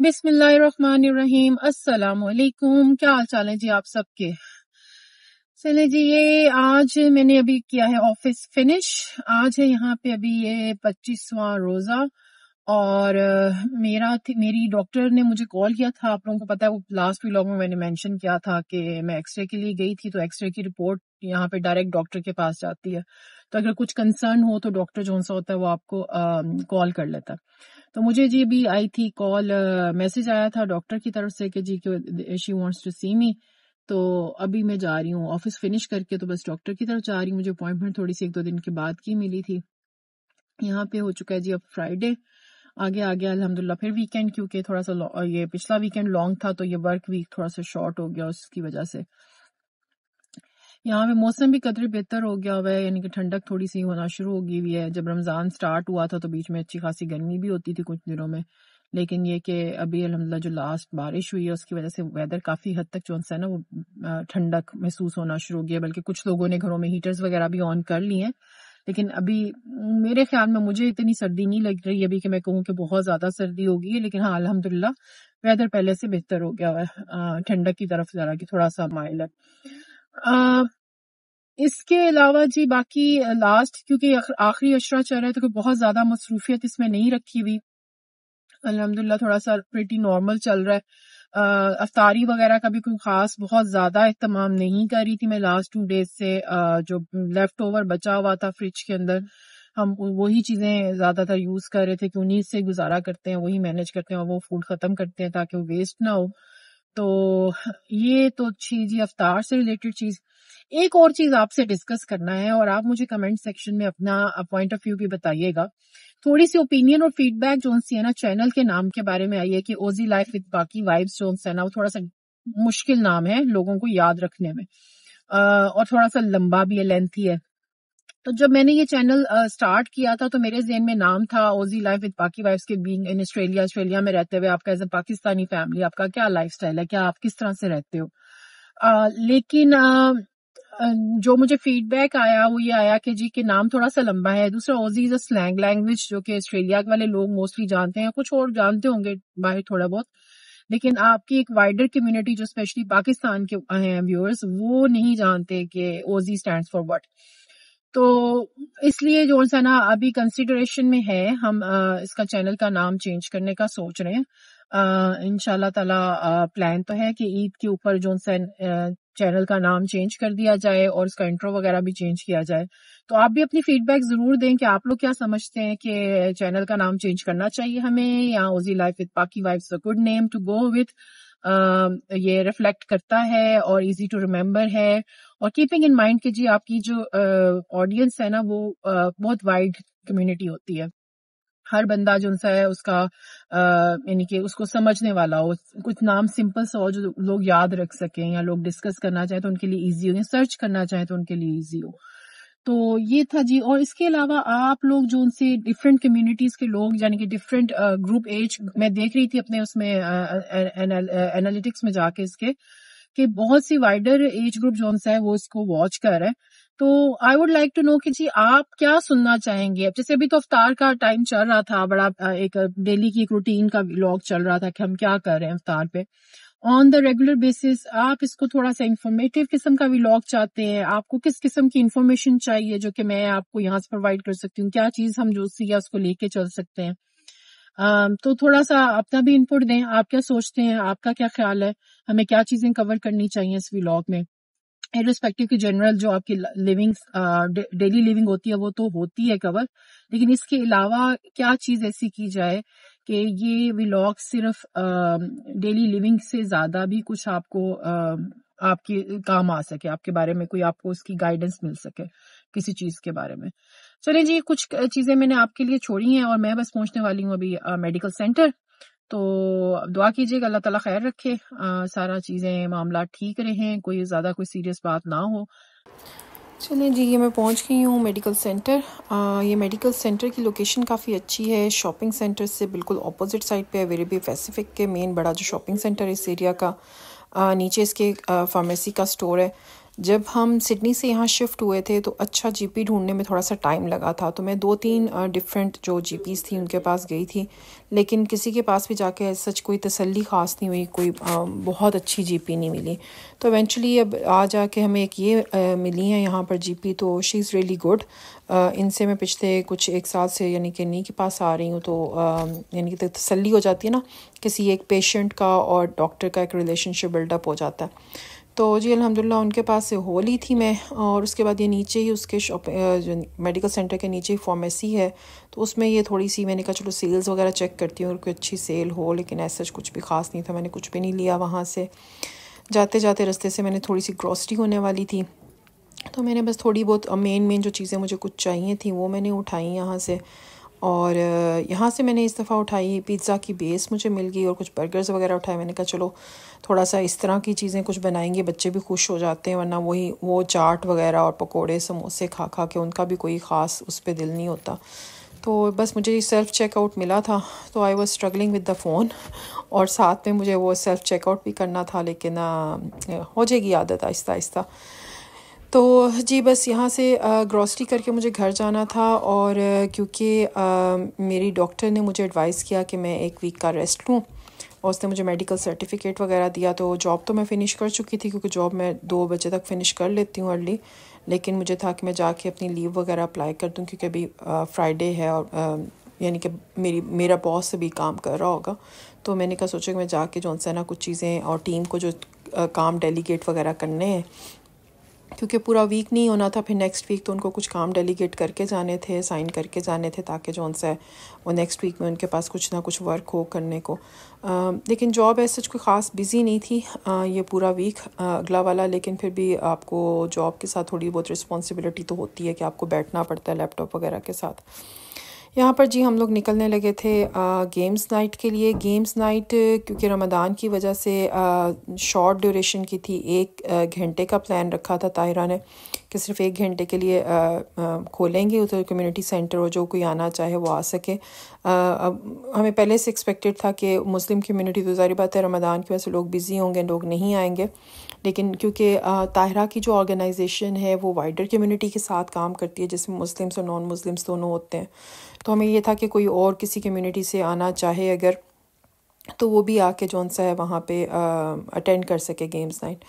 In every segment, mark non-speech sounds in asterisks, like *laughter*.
बिस्मिल्लाहिर्रहमानिर्रहीम अस्सलाम वालेकुम क्या हाल चाल है जी आप सबके चले जी ये आज मैंने अभी किया है ऑफिस फिनिश आज है यहाँ पे अभी ये पच्चीसवा रोजा और मेरा मेरी डॉक्टर ने मुझे कॉल किया था आप लोगों को पता है वो लास्ट व्लॉग में मैंने मेंशन किया था कि मैं एक्सरे के लिए गई थी तो एक्सरे की रिपोर्ट यहाँ पे डायरेक्ट डॉक्टर के पास जाती है तो अगर कुछ कंसर्न हो तो डॉक्टर जो सा होता है वो आपको कॉल कर लेता है तो मुझे जी भी आई थी कॉल मैसेज आया था डॉक्टर की तरफ से कि जी she wants to see me तो अभी मैं जा रही हूँ ऑफिस फिनिश करके तो बस डॉक्टर की तरफ जा रही हूँ मुझे अपॉइंटमेंट थोड़ी सी एक दो दिन के बाद की मिली थी यहाँ पे हो चुका है जी अब फ्राइडे आगे आगे आ गया अलहमदिल्ला फिर वीकेंड क्योंकि थोड़ा सा ये पिछला वीकेंड लॉन्ग था तो ये वर्क वीक थोड़ा सा शॉर्ट हो गया उसकी वजह से यहाँ पे मौसम भी कदर बेहतर हो गया हुआ है यानी कि ठंडक थोड़ी सी होना शुरू हो गई हुई है जब रमज़ान स्टार्ट हुआ था तो बीच में अच्छी खासी गर्मी भी होती थी कुछ दिनों में लेकिन ये कि अभी अलहमदिल्ला जो लास्ट बारिश हुई है उसकी वजह से वेदर काफ़ी हद तक जो है ना वो ठंडक महसूस होना शुरू हो गया बल्कि कुछ लोगों ने घरों में हीटर्स वगैरह भी ऑन कर लिए हैं लेकिन अभी मेरे ख्याल में मुझे इतनी सर्दी नहीं लग रही अभी कि मैं कहूँ कि बहुत ज्यादा सर्दी होगी लेकिन हाँ अलहमदुल्ला वेदर पहले से बेहतर हो गया है ठंडक की तरफ जरा कि थोड़ा सा माइल है इसके अलावा जी बाकी लास्ट क्योंकि आखिरी अशरा चल रहा है तो कोई बहुत ज्यादा मसरूफियत इसमें नहीं रखी हुई अलहमदुल्ला थोड़ा सा प्रिटी नॉर्मल चल रहा है अफतारी वगैरह का भी कोई खास बहुत ज्यादा अहतमाम नहीं कर रही थी मैं लास्ट टू डेज से जो लेफ्ट ओवर बचा हुआ था फ्रिज के अंदर हम वही चीजें ज्यादातर यूज कर रहे थे कि उन्हीं से गुजारा करते हैं वही मैनेज करते हैं और वो फूड खत्म करते हैं ताकि वो वेस्ट ना हो तो ये तो चीज ये अवतार से रिलेटेड चीज एक और चीज आपसे डिस्कस करना है और आप मुझे कमेंट सेक्शन में अपना पॉइंट ऑफ व्यू भी बताइएगा थोड़ी सी ओपिनियन और फीडबैक जो है ना चैनल के नाम के बारे में आई है कि OG life with Paki vibes जो है ना वो थोड़ा सा मुश्किल नाम है लोगों को याद रखने में और थोड़ा सा लंबा भी है लेंथी है तो जब मैंने ये चैनल स्टार्ट किया था तो मेरे जेन में नाम था OG life with Paki wife के बीइंग इन ऑस्ट्रेलिया ऑस्ट्रेलिया में रहते हुए आपका एज ए पाकिस्तानी फैमिली आपका क्या लाइफ है क्या आप किस तरह से रहते हो आ, लेकिन आ, जो मुझे फीडबैक आया वो ये आया कि जी के नाम थोड़ा सा लंबा है दूसरा OG is a slang language जो कि ऑस्ट्रेलिया वाले लोग मोस्टली जानते हैं कुछ और जानते होंगे बाहर थोड़ा बहुत लेकिन आपकी एक वाइडर कम्युनिटी जो स्पेशली पाकिस्तान के हैं व्यूअर्स वो नहीं जानते कि ओजी स्टैंड फॉर वट तो इसलिए जो सा ना अभी कंसिडरेशन में है हम आ, इसका चैनल का नाम चेंज करने का सोच रहे हैं इन तला प्लान तो है कि ईद के ऊपर जो चैनल का नाम चेंज कर दिया जाए और उसका इंट्रो वगैरह भी चेंज किया जाए तो आप भी अपनी फीडबैक जरूर दें कि आप लोग क्या समझते हैं कि चैनल का नाम चेंज करना चाहिए हमें या OG life with Paki wife a good name to go with ये रिफ्लेक्ट करता है और इजी टू रिमेम्बर है और कीपिंग इन माइंड कि जी आपकी जो ऑडियंस है ना वो बहुत वाइड कम्युनिटी होती है हर बंदा जो सा है उसका यानी कि उसको समझने वाला हो कुछ नाम सिंपल सा हो जो लोग याद रख सकें या लोग डिस्कस करना चाहे तो उनके लिए ईजी हो या सर्च करना चाहे तो उनके लिए ईजी हो तो ये था जी और इसके अलावा आप लोग जो उनसे डिफरेंट कम्युनिटीज के लोग यानी कि डिफरेंट ग्रुप एज मैं देख रही थी अपने उसमें एनालिटिक्स में जाके इसके कि बहुत सी वाइडर एज ग्रुप जो है वो इसको वॉच कर रहे हैं तो I would like to know कि जी आप क्या सुनना चाहेंगे अब जैसे अभी तो अफ्तार का टाइम चल रहा था बड़ा एक डेली की एक रूटीन का व्लॉग चल रहा था कि हम क्या कर रहे हैं अफ्तार पे ऑन द रेगुलर बेसिस आप इसको थोड़ा सा इन्फॉर्मेटिव किस्म का व्लॉग चाहते हैं आपको किस किस्म की इन्फॉर्मेशन चाहिए जो कि मैं आपको यहाँ से प्रोवाइड कर सकती हूँ क्या चीज हम जो सी उसको लेके चल सकते हैं तो थोड़ा सा अपना भी इनपुट दें आप क्या सोचते हैं आपका क्या ख्याल है हमें क्या चीजें कवर करनी चाहिए इस व्लॉग में इरिस्पेक्टिव की जनरल जो आपकी लिविंग डेली लिविंग होती है वो तो होती है कवर लेकिन इसके अलावा क्या चीज ऐसी की जाए कि ये विलॉग सिर्फ डेली लिविंग से ज्यादा भी कुछ आपको आ, आपके काम आ सके आपके बारे में कोई आपको उसकी गाइडेंस मिल सके किसी चीज के बारे में चलिए जी कुछ चीजें मैंने आपके लिए छोड़ी हैं और मैं बस पहुंचने वाली हूँ अभी मेडिकल सेंटर तो दुआ कीजिएगा अल्लाह ताला खैर रखे आ, सारा चीज़ें मामला ठीक रहे कोई ज़्यादा कोई सीरियस बात ना हो चलें जी ये मैं पहुंच गई हूँ मेडिकल सेंटर आ, ये मेडिकल सेंटर की लोकेशन काफ़ी अच्छी है शॉपिंग सेंटर से बिल्कुल ऑपोजिट साइड पे है वेरेबी पैसिफिक के मेन बड़ा जो शॉपिंग सेंटर है इस एरिया का आ, नीचे इसके फार्मेसी का स्टोर है जब हम सिडनी से यहाँ शिफ्ट हुए थे तो अच्छा जीपी ढूंढने में थोड़ा सा टाइम लगा था तो मैं दो तीन डिफरेंट जो जी थी उनके पास गई थी लेकिन किसी के पास भी जाके सच कोई तसल्ली ख़ास नहीं हुई कोई बहुत अच्छी जीपी नहीं मिली तो एवेंचुअली अब आ जाके हमें एक ये मिली है यहाँ पर जीपी तो शी इज़ रियली गुड इनसे मैं पिछले कुछ एक साल से यानी कि नी के पास आ रही हूँ तो यानी कि तसली हो जाती है ना किसी एक पेशेंट का और डॉक्टर का एक रिलेशनशिप बिल्डअप हो जाता है तो जी अल्हम्दुलिल्लाह उनके पास से हो ली थी मैं और उसके बाद ये नीचे ही उसके शॉप जो मेडिकल सेंटर के नीचे ही फार्मेसी है तो उसमें ये थोड़ी सी मैंने कहा चलो सेल्स वगैरह चेक करती हूँ और कोई अच्छी सेल हो लेकिन ऐसा कुछ भी ख़ास नहीं था मैंने कुछ भी नहीं लिया वहाँ से जाते जाते रस्ते से मैंने थोड़ी सी ग्रॉसरी होने वाली थी तो मैंने बस थोड़ी बहुत मेन मेन जो चीज़ें मुझे कुछ चाहिए थी वो मैंने उठाई यहाँ से और यहाँ से मैंने इस दफ़ा उठाई पिज़्ज़ा की बेस मुझे मिल गई और कुछ बर्गर्स वगैरह उठाए मैंने कहा चलो थोड़ा सा इस तरह की चीज़ें कुछ बनाएंगे बच्चे भी खुश हो जाते हैं वरना वही वो चाट वगैरह और पकोड़े समोसे खा खा के उनका भी कोई ख़ास उस पर दिल नहीं होता तो बस मुझे सेल्फ़ चेकआउट मिला था तो I was struggling with the phone और साथ में मुझे वो सेल्फ़ चेकआउट भी करना था लेकिन हो जाएगी आदत आहिस्ता आहिस्ता तो जी बस यहाँ से ग्रॉसरी करके मुझे घर जाना था और क्योंकि मेरी डॉक्टर ने मुझे एडवाइस किया कि मैं एक वीक का रेस्ट लूँ और उसने मुझे मेडिकल सर्टिफिकेट वगैरह दिया तो जॉब तो मैं फ़िनिश कर चुकी थी क्योंकि जॉब मैं दो बजे तक फ़िनिश कर लेती हूँ अर्ली लेकिन मुझे था कि मैं जाके अपनी लीव वगैरह अप्लाई कर दूँ क्योंकि अभी फ्राइडे है और यानी कि मेरी मेरा बॉस भी काम कर रहा होगा तो मैंने कहा सोचा कि मैं जाके जो उनसे ना कुछ चीज़ें और टीम को जो काम डेलीगेट वगैरह करने हैं क्योंकि पूरा वीक नहीं होना था फिर नेक्स्ट वीक तो उनको कुछ काम डेलीगेट करके जाने थे साइन करके जाने थे ताकि जो उनसे वो नेक्स्ट वीक में उनके पास कुछ ना कुछ वर्क हो करने को आ, लेकिन जॉब ऐसे कोई ख़ास बिज़ी नहीं थी आ, ये पूरा वीक अगला वाला लेकिन फिर भी आपको जॉब के साथ थोड़ी बहुत रिस्पॉन्सिबिलिटी तो होती है कि आपको बैठना पड़ता है लैपटॉप वगैरह के साथ यहाँ पर जी हम लोग निकलने लगे थे आ, गेम्स नाइट के लिए गेम्स नाइट क्योंकि रमदान की वजह से शॉर्ट ड्यूरेशन की थी एक घंटे का प्लान रखा था ताहिरा ने कि सिर्फ एक घंटे के लिए आ, आ, खोलेंगे उधर कम्युनिटी सेंटर हो जो कोई आना चाहे वो आ सके आ, अब हमें पहले से एक्सपेक्टेड था कि मुस्लिम कम्युनिटी तो जारी बात है रमदान की वजह से लोग बिज़ी होंगे लोग नहीं आएंगे लेकिन क्योंकि ताहरा की जो ऑर्गेनाइजेशन है वो वाइडर कम्युनिटी के साथ काम करती है जिसमें मुस्लिम्स और नॉन मुस्लिम्स दोनों होते हैं तो हमें यह था कि कोई और किसी कम्युनिटी से आना चाहे अगर तो वो भी आके जौन सा है वहाँ पे अटेंड कर सके गेम्स नाइट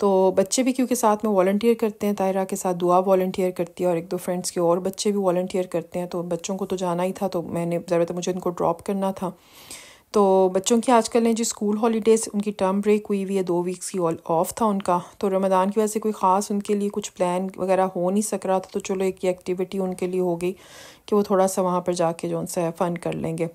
तो बच्चे भी क्योंकि साथ में वॉल्टियर करते हैं तायरा के साथ दुआ वॉल्टियर करती है और एक दो फ्रेंड्स के और बच्चे भी वॉल्टियर करते हैं तो बच्चों को तो जाना ही था तो मैंने ज़रूरत तो मुझे इनको ड्रॉप करना था तो बच्चों की आजकल ने जो स्कूल हॉलीडेज़ उनकी टर्म ब्रेक हुई हुई है दो वीक्स की ऑफ था उनका तो रमदान की वजह से कोई ख़ास उनके लिए कुछ प्लान वगैरह हो नहीं सक रहा था तो चलो एक ये एक्टिविटी उनके लिए हो गई कि वो थोड़ा सा वहाँ पर जाके जो उनसे फ़न कर लेंगे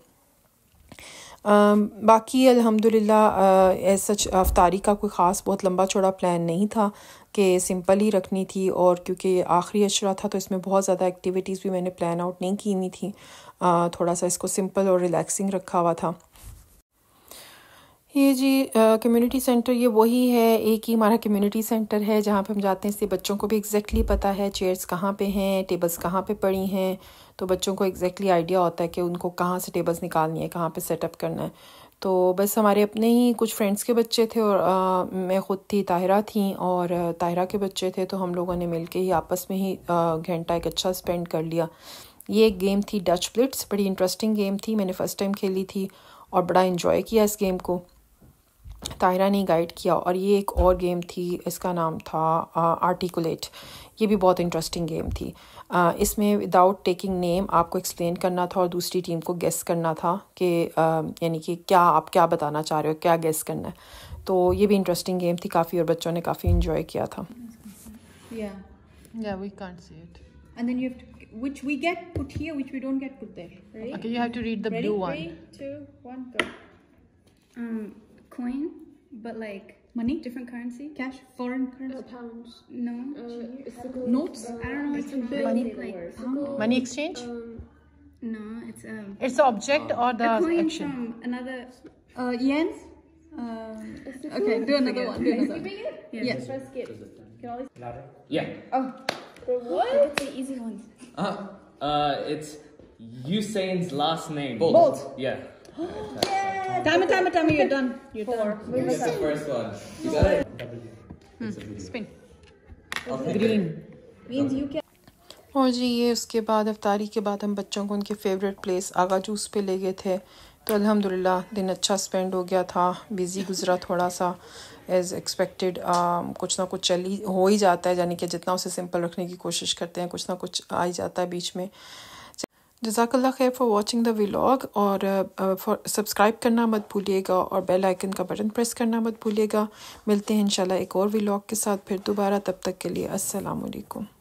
Um, बाकी अल्हम्दुलिल्लाह एज uh, सच अफ्तारी का कोई ख़ास बहुत लंबा चौड़ा प्लान नहीं था कि सिंपल ही रखनी थी और क्योंकि आखिरी अशरा था तो इसमें बहुत ज़्यादा एक्टिविटीज़ भी मैंने प्लान आउट नहीं की हुई थी आ, uh, थोड़ा सा इसको सिंपल और रिलैक्सिंग रखा हुआ था ये जी कम्युनिटी सेंटर ये वही है एक ही हमारा कम्युनिटी सेंटर है जहाँ पे हम जाते हैं इसलिए बच्चों को भी एग्जैक्टली exactly पता है चेयर्स कहाँ पे हैं टेबल्स कहाँ पे पड़ी हैं तो बच्चों को एग्जैक्टली exactly आइडिया होता है कि उनको कहाँ से टेबल्स निकालनी है कहाँ पे सेटअप करना है तो बस हमारे अपने ही कुछ फ्रेंड्स के बच्चे थे और आ, मैं ख़ुद थी ताहिरा थी और ताहिरा के बच्चे थे तो हम लोगों ने मिल के ही आपस में ही घंटा एक अच्छा स्पेंड कर लिया ये एक गेम थी डच प्लिट्स बड़ी इंटरेस्टिंग गेम थी मैंने फ़र्स्ट टाइम खेली थी और बड़ा इन्जॉय किया इस गेम को तायरा ने गाइड किया और ये एक और गेम थी इसका नाम था आर्टिकुलेट ये भी बहुत इंटरेस्टिंग गेम थी इसमें विदाउट टेकिंग नेम आपको एक्सप्लेन करना था और दूसरी टीम को गेस करना था कि यानी कि क्या आप क्या बताना चाह रहे हो क्या गेस करना है तो ये भी इंटरेस्टिंग गेम थी काफ़ी और बच्चों ने काफ़ी इन्जॉय किया था yeah. we can't see it. And then you have to, which we get put here, which we don't get put there. Ready? Okay, you have to read the Ready? blue one. Three, two, one, go. Um, but like money, different currency, cash, foreign currency. Uh, pounds. No. Uh, Notes. Uh, I don't know. It's money. Like, pound. money exchange. Um, no, it's uh, a. Um, it's an object or the a coin action. From another. Uh, yen. Um, okay, do another one. Yes. Yeah. Yes. Yeah. Oh. oh what? the easy ones. Uh, uh, it's Usain's last name. Bolt. Bolt. Yeah. *gasps* yeah. Time it, time it, time You're done. You're Four. done. the first one. You got it? Hmm. Spin. Green. Means you can. और जी ये उसके बाद अफ्तारी के बाद हम बच्चों को उनके फेवरेट प्लेस आगा जूस पे ले गए थे तो अल्हम्दुलिल्लाह दिन अच्छा स्पेंड हो गया था बिज़ी गुजरा थोड़ा सा एज़ एक्सपेक्टेड um, कुछ ना कुछ चली हो ही जाता है यानी कि जितना उसे सिंपल रखने की कोशिश करते हैं कुछ ना कुछ आ ही जाता है बीच में जजाकल्ला खैर फॉर वॉचिंग द व्लाग और फॉर uh, सब्सक्राइब करना मत भूलिएगा और बेल आइकन का बटन प्रेस करना मत भूलिएगा मिलते हैं इंशाल्लाह एक और व्लाग के साथ फिर दोबारा तब तक के लिए अस्सलाम वालेकुम